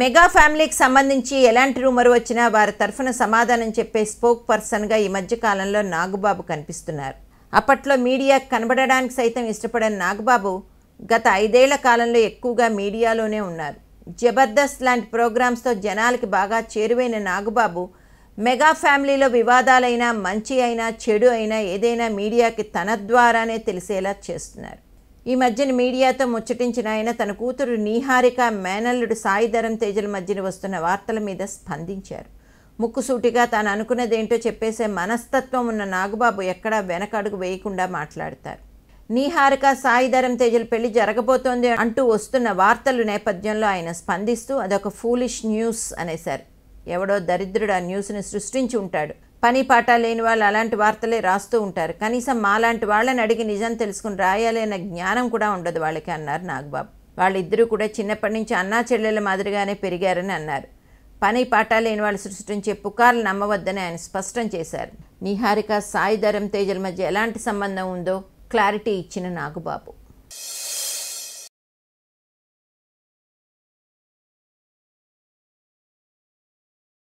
mega ఫ్యామిలీకి సంబంధించి ఎలాంటి రూమర్ వచ్చినా వారి తరఫున సమాధానం చెప్పే స్పోక్ పర్సన్గా ఈ మధ్యకాలంలో నాగబాబు కనిపిస్తున్నారు అప్పట్లో మీడియాకు కనబడడానికి సైతం ఇష్టపడిన నాగబాబు గత ఐదేళ్ల కాలంలో ఎక్కువగా మీడియాలోనే ఉన్నారు జబర్దస్త్ లాంటి ప్రోగ్రామ్స్తో జనాలకి బాగా చేరువైన నాగబాబు మెగా ఫ్యామిలీలో వివాదాలైనా మంచి అయినా చెడు అయినా ఏదైనా మీడియాకి తన ద్వారానే తెలిసేలా చేస్తున్నారు ఈ మధ్యన మీడియాతో ముచ్చటించిన ఆయన తన కూతురు నీహారిక మేనల్లుడు సాయిధరం తేజల మధ్యన వస్తున్న వార్తల మీద స్పందించారు ముక్కుసూటిగా తాను అనుకున్నదేంటో చెప్పేసే మనస్తత్వం ఉన్న నాగబాబు ఎక్కడా వెనకడుగు వేయకుండా మాట్లాడతారు నీహారిక సాయిధరం తేజల పెళ్లి జరగబోతోంది అంటూ వస్తున్న వార్తలు నేపథ్యంలో ఆయన స్పందిస్తూ అదొక ఫూలిష్ న్యూస్ అనేశారు ఎవడో దరిద్రుడు ఆ న్యూస్ని సృష్టించి ఉంటాడు పని పాట లేని వాళ్ళు అలాంటి వార్తలే రాస్తూ ఉంటారు కనీసం మాలాంటి వాళ్ళని అడిగి నిజం తెలుసుకుని రాయాలనే జ్ఞానం కూడా ఉండదు వాళ్ళకి అన్నారు నాగబాబు వాళ్ళిద్దరూ కూడా చిన్నప్పటి నుంచి అన్నా చెల్లెల మాదిరిగానే పెరిగారని అన్నారు పని పాట లేని వాళ్ళు సృష్టించే పుకార్లు నమ్మవద్దని ఆయన స్పష్టం చేశారు నిహారిక సాయి ధరం తేజల మధ్య ఎలాంటి సంబంధం ఉందో క్లారిటీ ఇచ్చిన నాగుబాబు